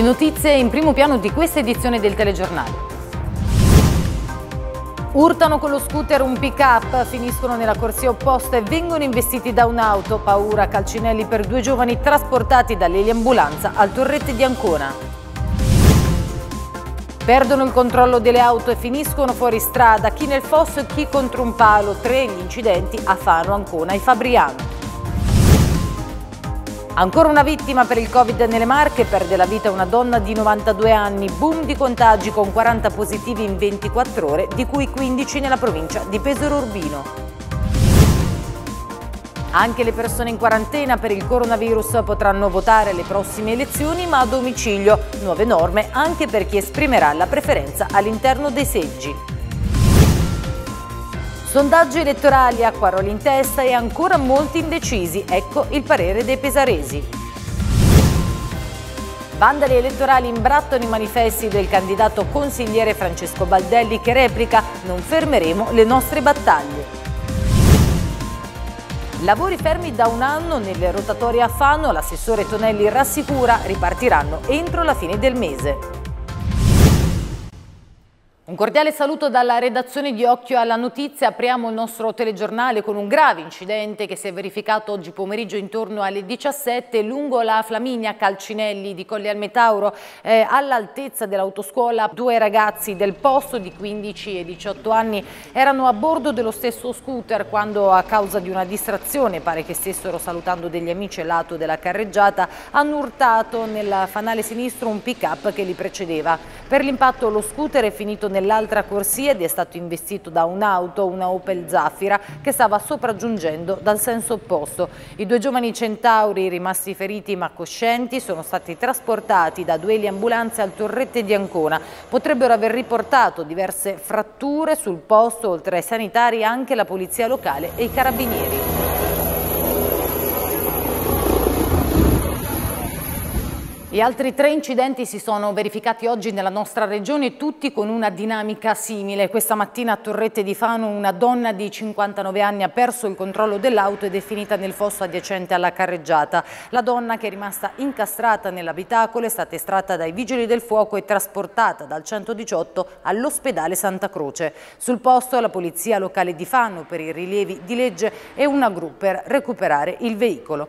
Le notizie in primo piano di questa edizione del telegiornale. Urtano con lo scooter un pick-up, finiscono nella corsia opposta e vengono investiti da un'auto. Paura, calcinelli per due giovani trasportati dall'eliambulanza al torrette di Ancona. Perdono il controllo delle auto e finiscono fuori strada, chi nel fosso e chi contro un palo. Tre gli incidenti a Fano, Ancona e Fabriano. Ancora una vittima per il Covid nelle Marche, perde la vita una donna di 92 anni, boom di contagi con 40 positivi in 24 ore, di cui 15 nella provincia di Pesaro Urbino. Anche le persone in quarantena per il coronavirus potranno votare alle prossime elezioni ma a domicilio, nuove norme anche per chi esprimerà la preferenza all'interno dei seggi. Sondaggi elettorali, Acquaroli in testa e ancora molti indecisi. Ecco il parere dei pesaresi. Vandali elettorali imbrattano i manifesti del candidato consigliere Francesco Baldelli che replica «Non fermeremo le nostre battaglie». Lavori fermi da un anno nelle rotatorie a Fano, l'assessore Tonelli rassicura, ripartiranno entro la fine del mese. Un cordiale saluto dalla redazione di Occhio alla Notizia. Apriamo il nostro telegiornale con un grave incidente che si è verificato oggi pomeriggio intorno alle 17 lungo la Flaminia Calcinelli di Colli al Metauro eh, all'altezza dell'autoscuola. Due ragazzi del posto di 15 e 18 anni erano a bordo dello stesso scooter quando a causa di una distrazione, pare che stessero salutando degli amici al lato della carreggiata, hanno urtato nel fanale sinistro un pick-up che li precedeva. Per l'impatto lo scooter è finito nel nell'altra corsia ed è stato investito da un'auto, una Opel Zafira, che stava sopraggiungendo dal senso opposto. I due giovani centauri rimasti feriti ma coscienti sono stati trasportati da duelli ambulanze al Torrette di Ancona. Potrebbero aver riportato diverse fratture sul posto, oltre ai sanitari anche la polizia locale e i carabinieri. E altri tre incidenti si sono verificati oggi nella nostra regione, tutti con una dinamica simile. Questa mattina a Torrette di Fano una donna di 59 anni ha perso il controllo dell'auto ed è finita nel fosso adiacente alla carreggiata. La donna che è rimasta incastrata nell'abitacolo è stata estratta dai vigili del fuoco e trasportata dal 118 all'ospedale Santa Croce. Sul posto la polizia locale di Fano per i rilievi di legge e una gru per recuperare il veicolo.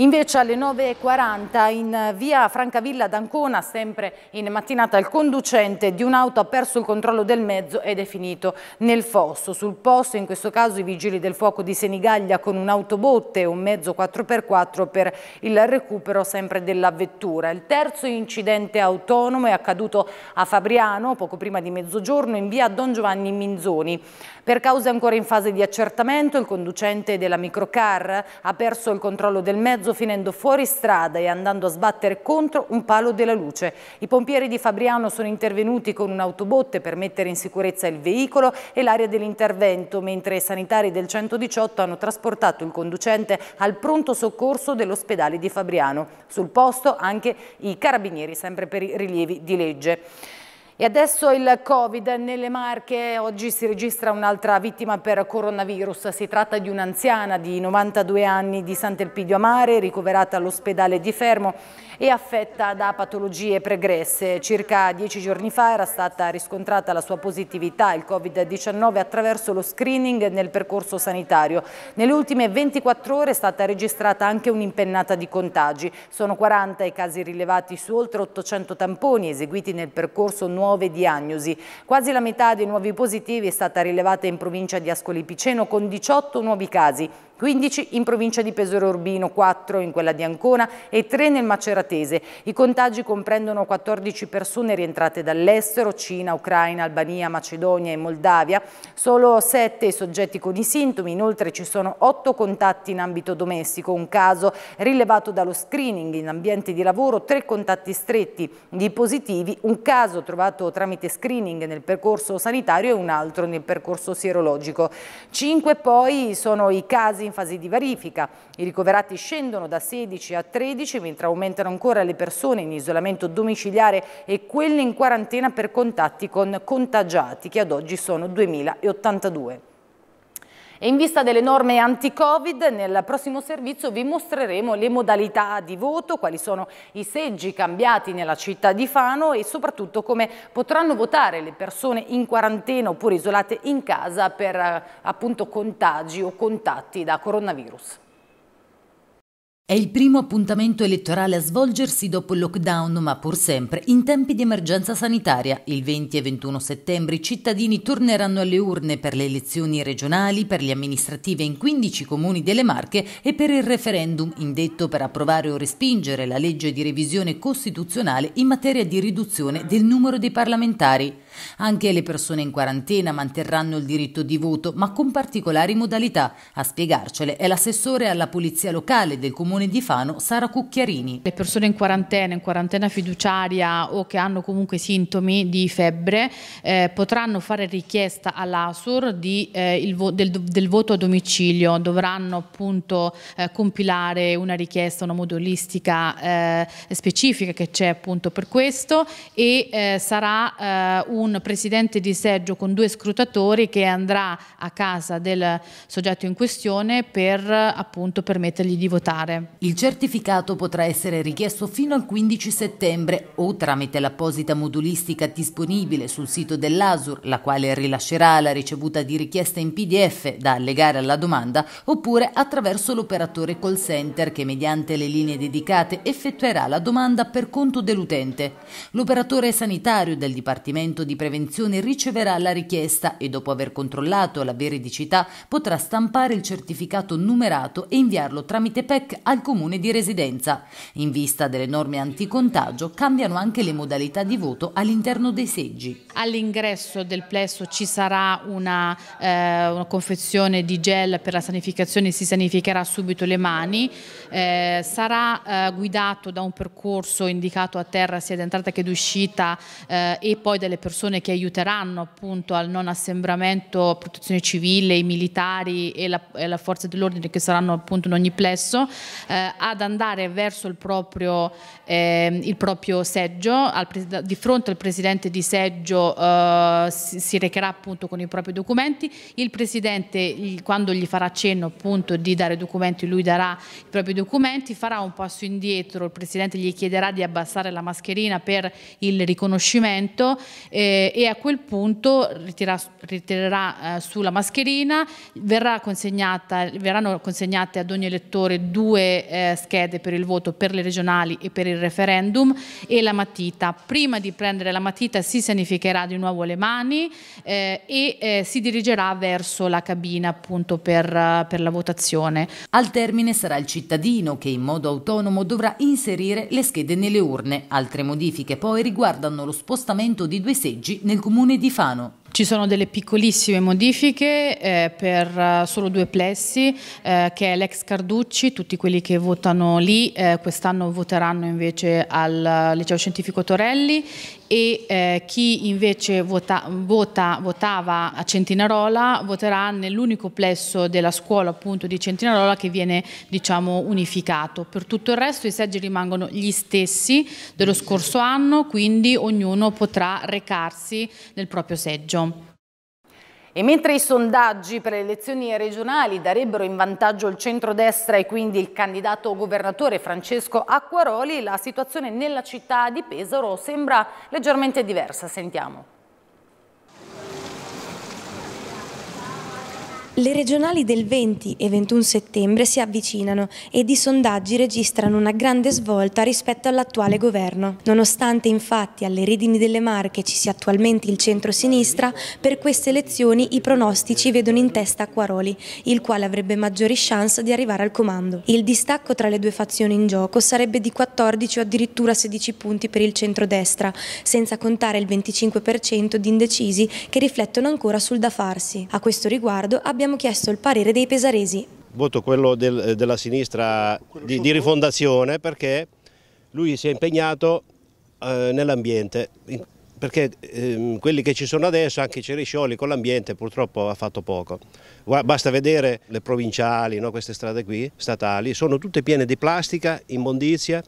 Invece alle 9.40 in via Francavilla d'Ancona, sempre in mattinata, il conducente di un'auto ha perso il controllo del mezzo ed è finito nel fosso. Sul posto, in questo caso, i vigili del fuoco di Senigaglia con un'autobotte e un mezzo 4x4 per il recupero sempre della vettura. Il terzo incidente autonomo è accaduto a Fabriano, poco prima di mezzogiorno, in via Don Giovanni Minzoni. Per cause ancora in fase di accertamento, il conducente della microcar ha perso il controllo del mezzo mezzo finendo fuori strada e andando a sbattere contro un palo della luce. I pompieri di Fabriano sono intervenuti con un'autobotte per mettere in sicurezza il veicolo e l'area dell'intervento, mentre i sanitari del 118 hanno trasportato il conducente al pronto soccorso dell'ospedale di Fabriano. Sul posto anche i carabinieri, sempre per i rilievi di legge. E adesso il Covid nelle Marche, oggi si registra un'altra vittima per coronavirus, si tratta di un'anziana di 92 anni di Sant'Elpidio Amare, ricoverata all'ospedale di Fermo e affetta da patologie pregresse. Circa dieci giorni fa era stata riscontrata la sua positività il Covid-19 attraverso lo screening nel percorso sanitario. Nelle ultime 24 ore è stata registrata anche un'impennata di contagi. Sono 40 i casi rilevati su oltre 800 tamponi eseguiti nel percorso nuove diagnosi. Quasi la metà dei nuovi positivi è stata rilevata in provincia di Ascoli Piceno con 18 nuovi casi. 15 in provincia di Pesaro Urbino, 4 in quella di Ancona e 3 nel Maceratese. I contagi comprendono 14 persone rientrate dall'estero, Cina, Ucraina, Albania, Macedonia e Moldavia, solo 7 soggetti con i sintomi, inoltre ci sono 8 contatti in ambito domestico, un caso rilevato dallo screening in ambiente di lavoro, 3 contatti stretti di positivi, un caso trovato tramite screening nel percorso sanitario e un altro nel percorso sierologico. 5 poi sono i casi in fase di verifica. I ricoverati scendono da 16 a 13, mentre aumentano ancora le persone in isolamento domiciliare e quelle in quarantena per contatti con contagiati, che ad oggi sono 2082. E in vista delle norme anti-Covid, nel prossimo servizio vi mostreremo le modalità di voto, quali sono i seggi cambiati nella città di Fano e soprattutto come potranno votare le persone in quarantena oppure isolate in casa per eh, appunto contagi o contatti da coronavirus. È il primo appuntamento elettorale a svolgersi dopo il lockdown, ma pur sempre in tempi di emergenza sanitaria. Il 20 e 21 settembre i cittadini torneranno alle urne per le elezioni regionali, per le amministrative in 15 comuni delle Marche e per il referendum indetto per approvare o respingere la legge di revisione costituzionale in materia di riduzione del numero dei parlamentari. Anche le persone in quarantena manterranno il diritto di voto, ma con particolari modalità. A spiegarcele è l'assessore alla Polizia Locale del Comune di Fano, Sara Cucchiarini. Le persone in quarantena, in quarantena fiduciaria o che hanno comunque sintomi di febbre eh, potranno fare richiesta all'ASUR eh, vo del, del, voto a domicilio, dovranno appunto eh, compilare una richiesta, una modulistica eh, specifica che c'è appunto per questo e eh, sarà eh, un un presidente di seggio con due scrutatori che andrà a casa del soggetto in questione per appunto permettergli di votare. Il certificato potrà essere richiesto fino al 15 settembre o tramite l'apposita modulistica disponibile sul sito dell'ASUR, la quale rilascerà la ricevuta di richiesta in PDF da allegare alla domanda, oppure attraverso l'operatore call center che mediante le linee dedicate effettuerà la domanda per conto dell'utente. L'operatore sanitario del Dipartimento di prevenzione riceverà la richiesta e dopo aver controllato la veridicità potrà stampare il certificato numerato e inviarlo tramite PEC al comune di residenza. In vista delle norme anticontagio cambiano anche le modalità di voto all'interno dei seggi. All'ingresso del plesso ci sarà una, eh, una, confezione di gel per la sanificazione, si sanificherà subito le mani, eh, sarà eh, guidato da un percorso indicato a terra sia d'entrata che d'uscita eh, e poi dalle persone persone che aiuteranno appunto al non assembramento protezione civile, i militari e la, e la forza dell'ordine che saranno appunto in ogni plesso eh, ad andare verso il proprio, eh, il proprio seggio, al, di fronte al presidente di seggio eh, si, si, recherà appunto con i propri documenti, il presidente quando gli farà accenno appunto di dare documenti lui darà i propri documenti, farà un passo indietro, il presidente gli chiederà di abbassare la mascherina per il riconoscimento. Eh, e a quel punto ritirà, ritirerà eh, sulla mascherina, verrà verranno consegnate ad ogni elettore due eh, schede per il voto per le regionali e per il referendum e la matita. Prima di prendere la matita si sanificherà di nuovo le mani eh, e eh, si dirigerà verso la cabina appunto per, eh, per la votazione. Al termine sarà il cittadino che in modo autonomo dovrà inserire le schede nelle urne. Altre modifiche poi riguardano lo spostamento di due segni parcheggi nel comune di Fano. Ci sono delle piccolissime modifiche eh, per eh, solo due plessi, eh, che è l'ex Carducci, tutti quelli che votano lì eh, quest'anno voteranno invece al eh, Liceo Scientifico Torelli e eh, chi invece vota, vota, votava a Centinarola voterà nell'unico plesso della scuola appunto di Centinarola che viene diciamo unificato. Per tutto il resto i seggi rimangono gli stessi dello scorso anno, quindi ognuno potrà recarsi nel proprio seggio. E mentre i sondaggi per le elezioni regionali darebbero in vantaggio il centrodestra e quindi il candidato governatore Francesco Acquaroli, la situazione nella città di Pesaro sembra leggermente diversa. Sentiamo. Le regionali del 20 e 21 settembre si avvicinano ed i sondaggi registrano una grande svolta rispetto all'attuale governo. Nonostante infatti alle redini delle Marche ci sia attualmente il centro-sinistra, per queste elezioni i pronostici vedono in testa Acquaroli, il quale avrebbe maggiori chance di arrivare al comando. Il distacco tra le due fazioni in gioco sarebbe di 14 o addirittura 16 punti per il centro-destra, senza contare il 25% di indecisi che riflettono ancora sul da farsi. A questo riguardo abbiamo abbiamo chiesto il parere dei pesaresi. Voto quello del, eh, della sinistra di, di rifondazione perché lui si è impegnato eh, nell'ambiente, perché ehm, quelli che ci sono adesso, anche i Ceriscioli, con l'ambiente purtroppo ha fatto poco. Basta vedere le provinciali, no, queste strade qui, statali, sono tutte piene di plastica, immondizia,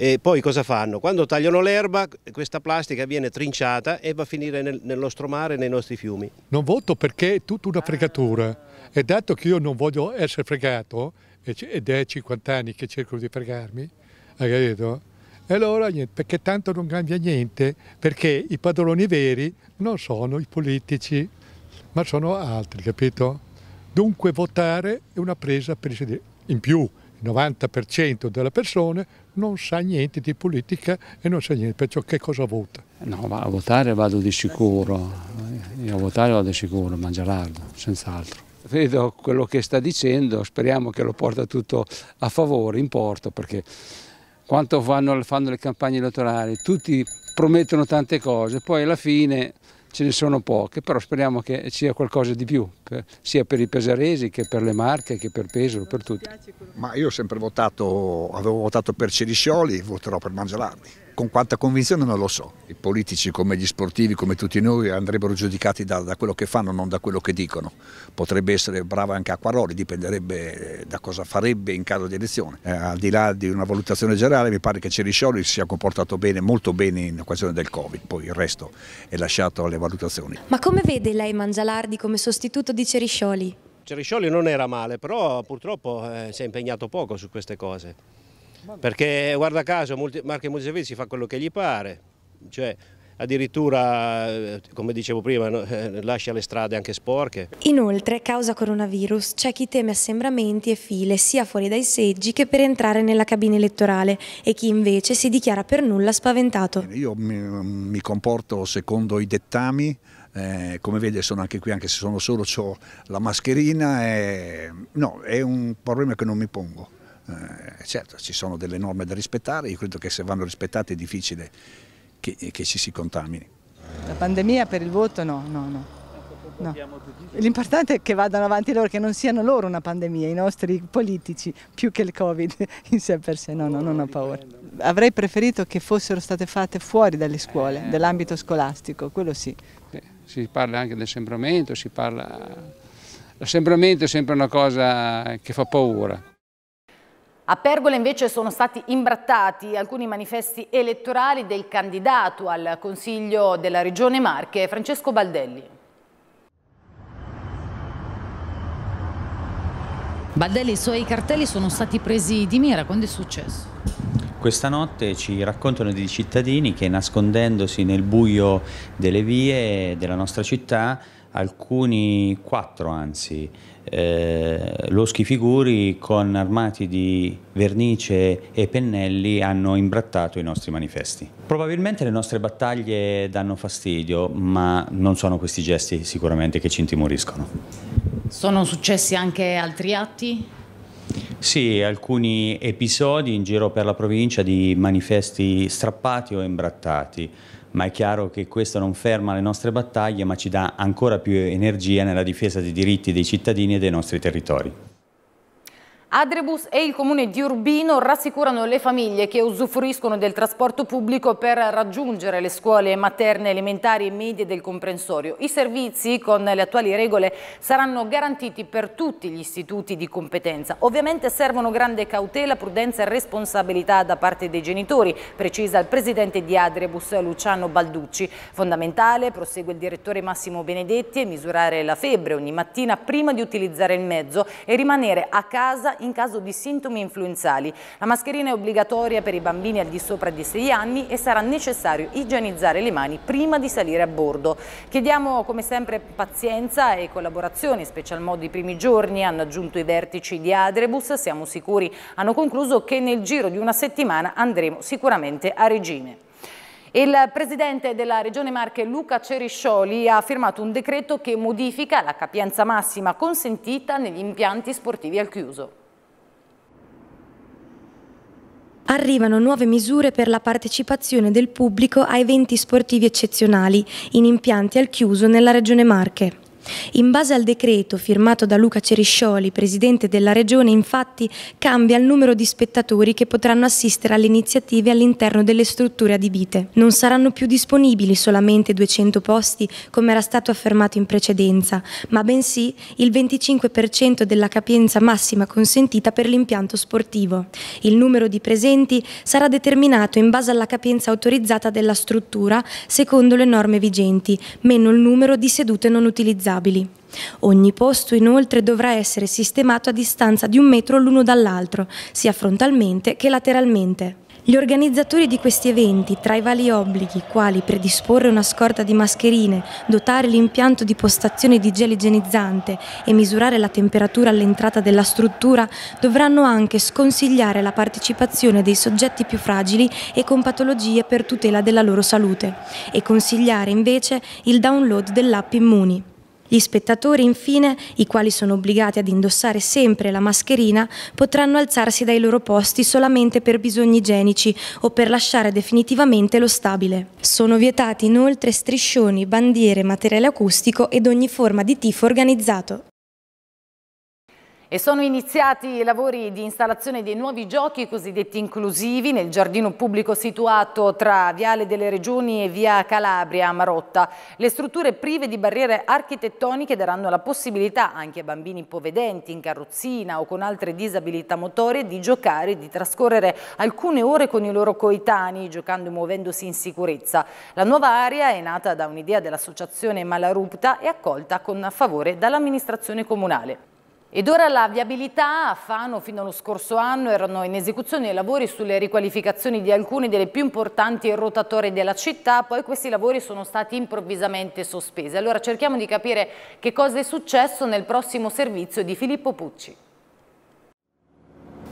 e poi cosa fanno? Quando tagliano l'erba questa plastica viene trinciata e va a finire nel, nel nostro mare nei nostri fiumi. Non voto perché è tutta una fregatura e dato che io non voglio essere fregato ed è 50 anni che cerco di fregarmi, hai capito? E allora niente, perché tanto non cambia niente, perché i padroni veri non sono i politici, ma sono altri, capito? Dunque votare è una presa per il sedere. In più, il 90% delle persone non sa niente di politica e non sa niente, perciò che cosa vota? No, a votare vado di sicuro, io a votare vado di sicuro, Mangialardo, senz'altro. Vedo quello che sta dicendo, speriamo che lo porta tutto a favore, in porto, perché quanto fanno, fanno le campagne elettorali, tutti promettono tante cose, poi alla fine ce ne sono poche, però speriamo che sia qualcosa di più, per, sia per i pesaresi che per le Marche che per Pesaro, per tutti. Ma io ho sempre votato, avevo votato per Ceriscioli, voterò per Mangelardi con quanta convinzione non lo so. I politici come gli sportivi, come tutti noi, andrebbero giudicati da, da quello che fanno, non da quello che dicono. Potrebbe essere brava anche Acquaroli, dipenderebbe eh, da cosa farebbe in caso di elezione. Eh, al di là di una valutazione generale, mi pare che Ceriscioli si sia comportato bene, molto bene in occasione del Covid, poi il resto è lasciato alle valutazioni. Ma come vede lei Mangialardi come sostituto di Ceriscioli? Ceriscioli non era male, però purtroppo eh, si è impegnato poco su queste cose perché guarda caso multi, Marche Multiservizi fa quello che gli pare, cioè, addirittura, eh, come dicevo prima, eh, lascia le strade anche sporche. Inoltre, causa coronavirus, c'è chi teme assembramenti e file sia fuori dai seggi che per entrare nella cabina elettorale e chi invece si dichiara per nulla spaventato. Io mi, mi comporto secondo i dettami, eh, come vede sono anche qui, anche se sono solo, ho la mascherina, e, eh, no, è un problema che non mi pongo. Eh, certo, ci sono delle norme da rispettare, io credo che se vanno rispettate è difficile che, eh, che ci si contamini. La pandemia per il voto no, no, no. No. L'importante è che vadano avanti loro, che non siano loro una pandemia, i nostri politici, più che il Covid in sé per sé, no, no, non ho paura. Avrei preferito che fossero state fatte fuori dalle scuole, eh. dall'ambito scolastico, quello sì. Si parla anche del sembramento, si parla... L'assembramento è sempre una cosa che fa paura, a Pergola invece sono stati imbrattati alcuni manifesti elettorali del candidato al Consiglio della Regione Marche, Francesco Baldelli. Baldelli, i suoi cartelli sono stati presi di mira, quando è successo? Questa notte ci raccontano di cittadini che nascondendosi nel buio delle vie della nostra città, alcuni, quattro anzi, eh, lo schifiguri con armati di vernice e pennelli hanno imbrattato i nostri manifesti. Probabilmente le nostre battaglie danno fastidio, ma non sono questi gesti sicuramente che ci intimoriscono. Sono successi anche altri atti? Sì, alcuni episodi in giro per la provincia di manifesti strappati o imbrattati ma è chiaro che questo non ferma le nostre battaglie ma ci dà ancora più energia nella difesa dei diritti dei cittadini e dei nostri territori. Adrebus e il comune di Urbino rassicurano le famiglie che usufruiscono del trasporto pubblico per raggiungere le scuole materne, elementari e medie del comprensorio. I servizi con le attuali regole saranno garantiti per tutti gli istituti di competenza. Ovviamente servono grande cautela, prudenza e responsabilità da parte dei genitori, precisa il presidente di Adrebus Luciano Balducci. Fondamentale, prosegue il direttore Massimo Benedetti, è misurare la febbre ogni mattina prima di utilizzare il mezzo e rimanere a casa in caso di sintomi influenzali. La mascherina è obbligatoria per i bambini al di sopra di 6 anni e sarà necessario igienizzare le mani prima di salire a bordo. Chiediamo come sempre pazienza e collaborazione, in special modo i primi giorni, hanno aggiunto i vertici di Adrebus, siamo sicuri hanno concluso che nel giro di una settimana andremo sicuramente a regime. Il presidente della Regione Marche Luca Ceriscioli ha firmato un decreto che modifica la capienza massima consentita negli impianti sportivi al chiuso. Arrivano nuove misure per la partecipazione del pubblico a eventi sportivi eccezionali in impianti al chiuso nella Regione Marche. In base al decreto firmato da Luca Ceriscioli, presidente della Regione, infatti cambia il numero di spettatori che potranno assistere alle iniziative all'interno delle strutture adibite. Non saranno più disponibili solamente 200 posti, come era stato affermato in precedenza, ma bensì il 25% della capienza massima consentita per l'impianto sportivo. Il numero di presenti sarà determinato in base alla capienza autorizzata della struttura secondo le norme vigenti, meno il numero di sedute non utilizzate stabili. Ogni posto inoltre dovrà essere sistemato a distanza di un metro l'uno dall'altro, sia frontalmente che lateralmente. Gli organizzatori di questi eventi, tra i vari obblighi, quali predisporre una scorta di mascherine, dotare l'impianto di postazione di gel igienizzante e misurare la temperatura all'entrata della struttura, dovranno anche sconsigliare la partecipazione dei soggetti più fragili e con patologie per tutela della loro salute e consigliare invece il download dell'app Immuni. Gli spettatori, infine, i quali sono obbligati ad indossare sempre la mascherina, potranno alzarsi dai loro posti solamente per bisogni igienici o per lasciare definitivamente lo stabile. Sono vietati inoltre striscioni, bandiere, materiale acustico ed ogni forma di tifo organizzato. E sono iniziati i lavori di installazione dei nuovi giochi cosiddetti inclusivi nel giardino pubblico situato tra Viale delle Regioni e Via Calabria a Marotta. Le strutture prive di barriere architettoniche daranno la possibilità anche a bambini povedenti, in carrozzina o con altre disabilità motorie di giocare e di trascorrere alcune ore con i loro coetanei, giocando e muovendosi in sicurezza. La nuova area è nata da un'idea dell'associazione Malarupta e accolta con favore dall'amministrazione comunale. Ed ora la viabilità a Fano fino allo scorso anno erano in esecuzione i lavori sulle riqualificazioni di alcune delle più importanti rotatorie della città, poi questi lavori sono stati improvvisamente sospesi. Allora cerchiamo di capire che cosa è successo nel prossimo servizio di Filippo Pucci.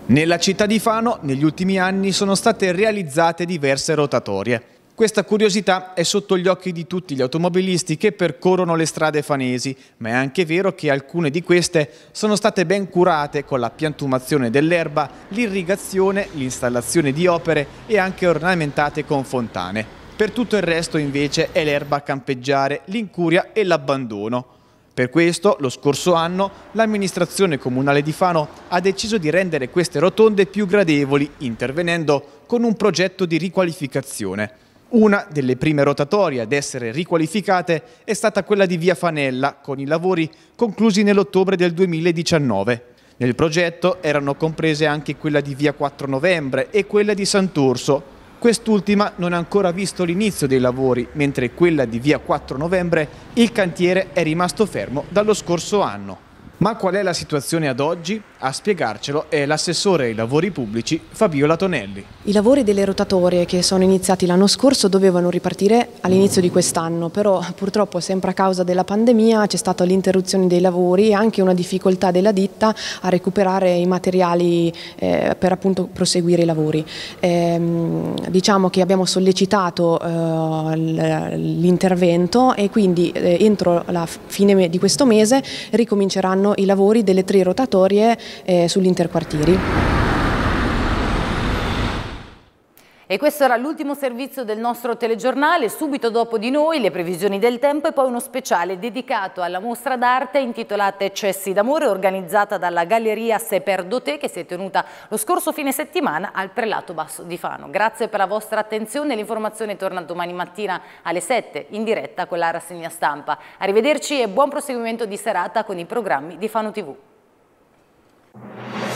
Nella città di Fano negli ultimi anni sono state realizzate diverse rotatorie. Questa curiosità è sotto gli occhi di tutti gli automobilisti che percorrono le strade fanesi, ma è anche vero che alcune di queste sono state ben curate con la piantumazione dell'erba, l'irrigazione, l'installazione di opere e anche ornamentate con fontane. Per tutto il resto invece è l'erba a campeggiare, l'incuria e l'abbandono. Per questo, lo scorso anno, l'amministrazione comunale di Fano ha deciso di rendere queste rotonde più gradevoli, intervenendo con un progetto di riqualificazione. Una delle prime rotatorie ad essere riqualificate è stata quella di Via Fanella, con i lavori conclusi nell'ottobre del 2019. Nel progetto erano comprese anche quella di Via 4 Novembre e quella di Sant'Urso. Quest'ultima non ha ancora visto l'inizio dei lavori, mentre quella di Via 4 Novembre il cantiere è rimasto fermo dallo scorso anno. Ma qual è la situazione ad oggi? A spiegarcelo è l'assessore ai lavori pubblici Fabiola Tonelli. I lavori delle rotatorie che sono iniziati l'anno scorso dovevano ripartire all'inizio di quest'anno, però purtroppo sempre a causa della pandemia c'è stata l'interruzione dei lavori e anche una difficoltà della ditta a recuperare i materiali eh, per appunto proseguire i lavori. Ehm, diciamo che abbiamo sollecitato eh, l'intervento e quindi eh, entro la fine di questo mese ricominceranno i lavori delle tre rotatorie eh, sull'interquartieri. E questo era l'ultimo servizio del nostro telegiornale, subito dopo di noi le previsioni del tempo e poi uno speciale dedicato alla mostra d'arte intitolata Eccessi d'amore organizzata dalla Galleria Se Perdo Te che si è tenuta lo scorso fine settimana al Prelato Basso di Fano. Grazie per la vostra attenzione, l'informazione torna domani mattina alle 7 in diretta con la rassegna stampa. Arrivederci e buon proseguimento di serata con i programmi di Fano TV. you